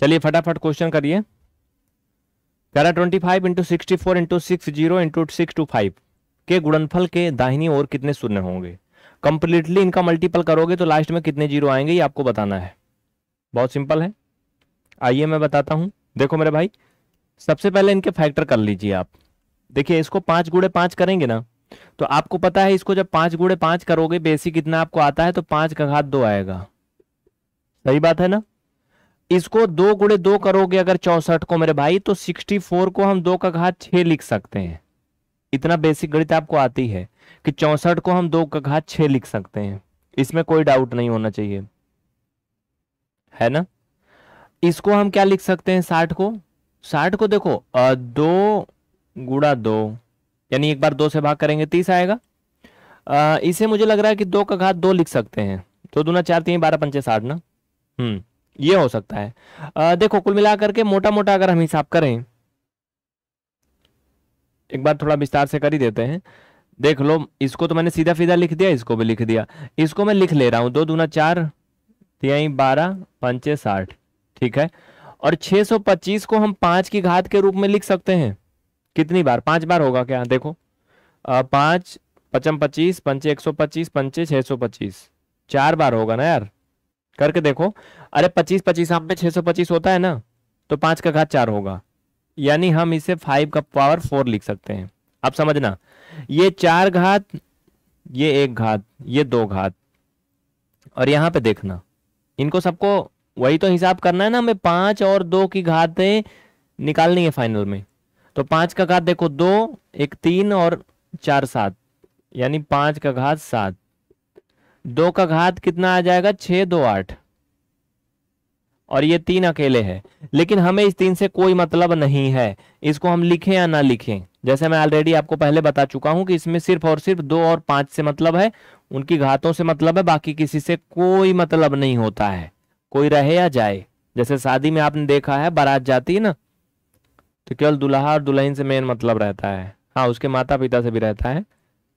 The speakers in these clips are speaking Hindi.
चलिए फटाफट क्वेश्चन करिए कह रहा twenty five into sixty four into six zero into six two five के गुणनफल के दाहिनी ओर कितने शून्य होंगे कंप्लीटली इनका मल्टीपल करोगे तो लास्ट में कितने जीरो आएंगे ये आपको बताना है बहुत सिंपल है आइए मैं बताता हूं देखो मेरे भाई सबसे पहले इनके फैक्टर कर लीजिए आप देखिए इसको पांच गुड़े पांच करेंगे ना तो आपको पता है इसको जब पांच गुड़े पांच करोगे बेसिक कितना आपको आता है तो पांच का घात दो आएगा सही बात है ना इसको दो गुड़े दो करोगे अगर चौसठ को मेरे भाई तो सिक्सटी फोर को हम दो का घात छ लिख सकते हैं इतना बेसिक गणित आपको आती है कि चौसठ को हम दो का घात छ लिख सकते हैं इसमें कोई डाउट नहीं होना चाहिए है ना इसको हम क्या लिख सकते हैं साठ को साठ को देखो दो गुड़ा दो यानी एक बार दो से भाग करेंगे तीस आएगा आ, इसे मुझे लग रहा है कि दो का घात दो लिख सकते हैं तो दूना चार तीन बारह पंचे साठ ना हम्म ये हो सकता है आ, देखो कुल मिलाकर के मोटा मोटा अगर हम हिसाब करें एक बार थोड़ा विस्तार से कर ही देते हैं देख लो इसको तो मैंने सीधा सीधा लिख दिया इसको भी लिख दिया इसको मैं लिख ले रहा हूं दो दूना चार तीन बारह पंचे साठ ठीक है और 625 को हम पांच की घात के रूप में लिख सकते हैं कितनी बार पांच बार होगा क्या देखो आ, पांच पचम पच्चीस पंचे एक सौ पच्चीस पंचे छह सौ पच्चीस चार बार होगा ना यार करके देखो अरे पच्चीस पच्चीस हम पे छः सौ पच्चीस होता है ना तो पाँच का घात चार होगा यानी हम इसे फाइव का पावर फोर लिख सकते हैं अब समझना ये चार घात ये एक घात ये दो घात और यहाँ पे देखना इनको सबको वही तो हिसाब करना है ना हमें पाँच और दो की घातें निकालनी है फाइनल में तो पाँच का घात देखो दो एक तीन और चार सात यानी पाँच का घात सात दो का घात कितना आ जाएगा छ दो आठ और ये तीन अकेले हैं लेकिन हमें इस तीन से कोई मतलब नहीं है इसको हम लिखें या ना लिखें जैसे मैं ऑलरेडी आपको पहले बता चुका हूं कि इसमें सिर्फ और सिर्फ दो और पांच से मतलब है उनकी घातों से मतलब है बाकी किसी से कोई मतलब नहीं होता है कोई रहे या जाए जैसे शादी में आपने देखा है बारात जाती है ना तो केवल दुल्हा और दुल्हन से मेन मतलब रहता है हाँ उसके माता पिता से भी रहता है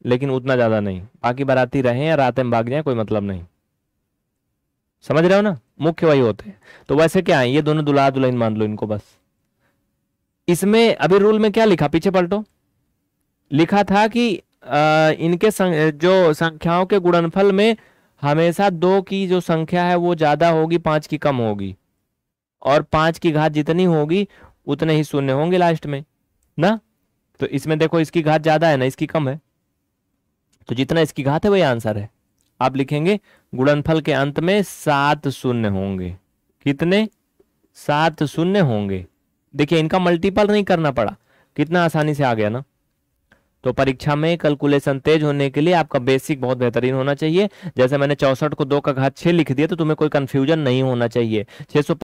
लेकिन उतना ज़्यादा नहीं बाकी बाराती रहे या रात में भाग जाए कोई मतलब नहीं समझ रहे हो ना मुख्य वही होते हैं तो वैसे क्या है ये दोनों दुला दुलाइन मान लो इनको बस इसमें अभी रूल में क्या लिखा पीछे पलटो लिखा था कि आ, इनके सं, जो संख्याओं के गुणनफल में हमेशा दो की जो संख्या है वो ज्यादा होगी पांच की कम होगी और पांच की घात जितनी होगी उतने ही शून्य होंगे लास्ट में ना तो इसमें देखो इसकी घात ज्यादा है ना इसकी कम है तो जितना इसकी घात है वही आंसर है आप लिखेंगे गुणनफल के अंत में सात शून्य होंगे कितने सात शून्य होंगे देखिए इनका मल्टीपल नहीं करना पड़ा कितना आसानी से आ गया ना तो परीक्षा में कैलकुलेशन तेज होने के लिए आपका बेसिक बहुत बेहतरीन होना चाहिए जैसे मैंने चौसठ को दो का घात छह लिख दिया तो तुम्हें कोई कंफ्यूजन नहीं होना चाहिए सौ